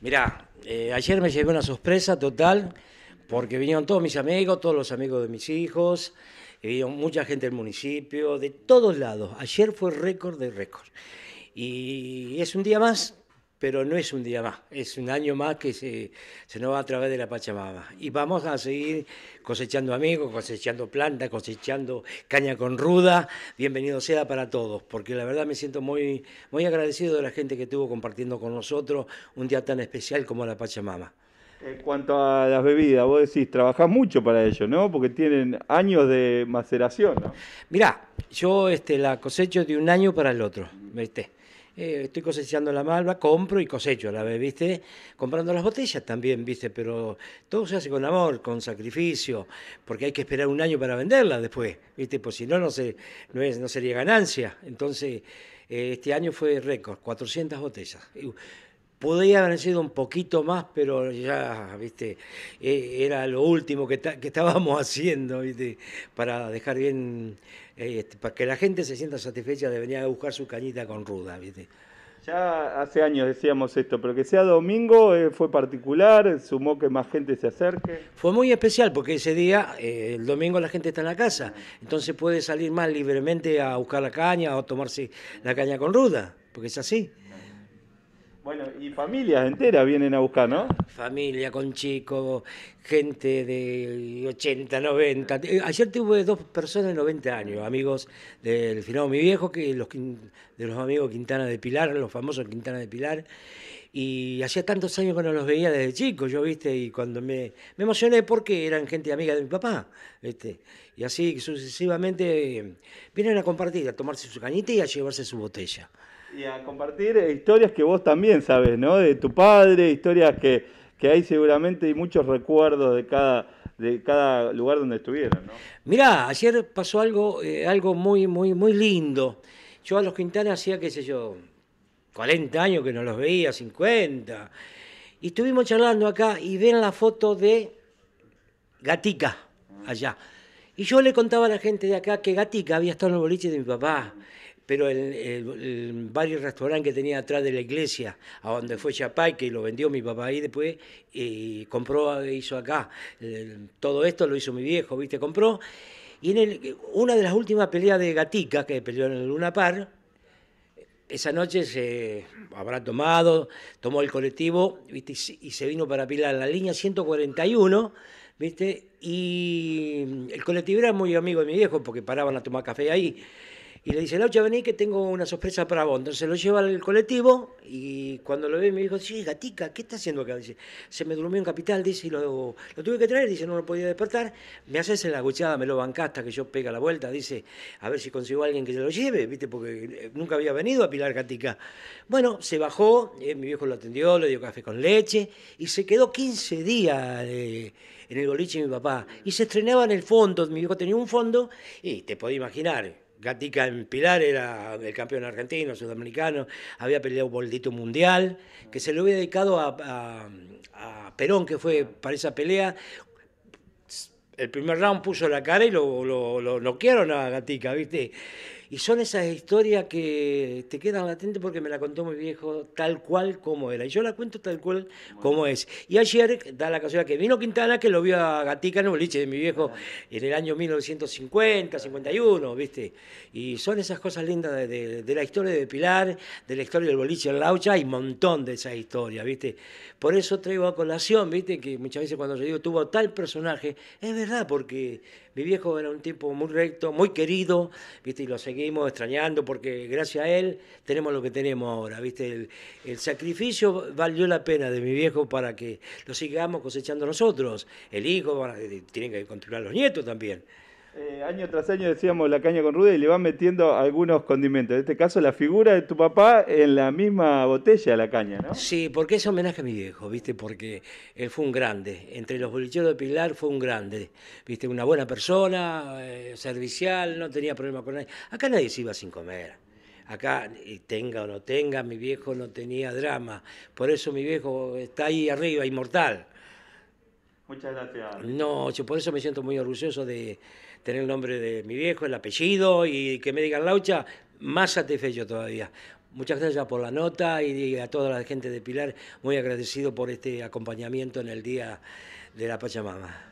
Mirá, eh, ayer me llevé una sorpresa total porque vinieron todos mis amigos, todos los amigos de mis hijos, y mucha gente del municipio, de todos lados. Ayer fue récord de récord. Y es un día más pero no es un día más, es un año más que se, nos va a través de la Pachamama. Y vamos a seguir cosechando amigos, cosechando plantas, cosechando caña con ruda. Bienvenido sea para todos, porque la verdad me siento muy, muy agradecido de la gente que estuvo compartiendo con nosotros un día tan especial como la Pachamama. En cuanto a las bebidas, vos decís, trabajás mucho para ello, ¿no? Porque tienen años de maceración, ¿no? Mirá, yo este, la cosecho de un año para el otro, ¿viste? Eh, estoy cosechando la malva, compro y cosecho la vez, ¿viste? Comprando las botellas también, ¿viste? Pero todo se hace con amor, con sacrificio, porque hay que esperar un año para venderla después, ¿viste? Pues si no, no, sería ganancia. Entonces, eh, este año fue récord, 400 botellas. Podría haber sido un poquito más, pero ya, viste, e, era lo último que, estábamos haciendo, viste, para dejar bien, eh, este, para que la gente se sienta satisfecha de venir a buscar su cañita con ruda, viste. Ya hace años decíamos esto, pero que sea domingo eh, fue particular, sumó que más gente se acerque. Fue muy especial porque ese día, eh, el domingo la gente está en la casa, entonces puede salir más libremente a buscar la caña o tomarse la caña con ruda, porque es así. Bueno, y familias enteras vienen a buscar, ¿no? Familia con chicos, gente de 80, 90. Ayer tuve dos personas de 90 años, amigos del finado mi viejo, que los, de los amigos Quintana de Pilar, los famosos Quintana de Pilar. Y hacía tantos años que no los veía desde chico, yo, viste, y cuando me, emocioné porque eran gente amiga de mi papá, ¿viste? Y así sucesivamente eh, vienen a compartir, a tomarse su cañita y a llevarse su botella y a compartir eh, historias que vos también sabes, ¿no? De tu padre, historias que, que hay seguramente y muchos recuerdos de cada, de cada lugar donde estuvieron, ¿no? Mirá, ayer pasó algo, eh, algo muy, muy, muy lindo. Yo a los Quintana hacía, qué sé yo, 40 años que no los veía, 50. Y estuvimos charlando acá y ven la foto de Gatica allá. Y yo le contaba a la gente de acá que Gatica había estado en el boliche de mi papá pero el, varios y restaurante que tenía atrás de la iglesia, a donde fue Chapay, que lo vendió mi papá ahí después, y compró, hizo acá, todo esto lo hizo mi viejo, ¿viste? Compró. Y en una de las últimas peleas de Gatica, que peleó en el Luna Par, esa noche se habrá tomado, tomó el colectivo, ¿viste? Y se vino para Pilar, la línea 141, ¿viste? Y el colectivo era muy amigo de mi viejo porque paraban a tomar café ahí. Y le dice, Laucha, vení que tengo una sorpresa para vos. Entonces lo lleva al colectivo y cuando lo ve me dijo, sí, gatica, ¿qué está haciendo acá? Dice, se me durmió en Capital, dice, lo, lo tuve que traer, dice, no lo podía despertar. Me haces en la guchada, me lo banca hasta que yo pega la vuelta, dice, a ver si consigo a alguien que se lo lleve, viste, porque eh, nunca había venido a Pilar Gatica. Bueno, se bajó, eh, mi viejo lo atendió, le dio café con leche y se quedó 15 días eh, en el boliche de mi papá. Y se estrenaba en el fondo, mi viejo tenía un fondo y te podés imaginar Gatica en Pilar era el campeón argentino, sudamericano, había peleado Boldito Mundial, que se lo había dedicado a, Perón, que fue para esa pelea. El primer round puso la cara y lo, lo, lo a Gatica, ¿viste? Y son esas historias que te quedan latentes porque me la contó mi viejo tal cual como era. Y yo la cuento tal cual como es. Y ayer da la casualidad que vino Quintana, que lo vio a Gatica en el boliche de mi viejo en el año 1950, 51, ¿viste? Y son esas cosas lindas de, la historia de Pilar, de la historia del boliche en Laucha, y un montón de esas historias, ¿viste? Por eso traigo a colación, ¿viste? Que muchas veces cuando yo digo tuvo tal personaje, es verdad, porque mi viejo era un tipo muy recto, muy querido, ¿viste? y lo seguimos extrañando porque gracias a él tenemos lo que tenemos ahora. ¿viste? El, sacrificio valió la pena de mi viejo para que lo sigamos cosechando nosotros. El hijo, eh, tiene tienen que continuar los nietos también. Eh, año tras año decíamos la caña con ruda y le van metiendo algunos condimentos. En este caso, la figura de tu papá en la misma botella de la caña, ¿no? Sí, porque es homenaje a mi viejo, ¿viste? Porque él fue un grande. Entre los bolicheros de Pilar fue un grande, ¿viste? Una buena persona, eh, servicial, no tenía problema con nadie. Acá nadie se iba sin comer. Acá, tenga o no tenga, mi viejo no tenía drama. Por eso mi viejo está ahí arriba, inmortal. Muchas gracias. No, por eso me siento muy orgulloso de tener el nombre de mi viejo, el apellido y que me digan Laucha, más satisfecho todavía. Muchas gracias por la nota y a toda la gente de Pilar, muy agradecido por este acompañamiento en el Día de la Pachamama.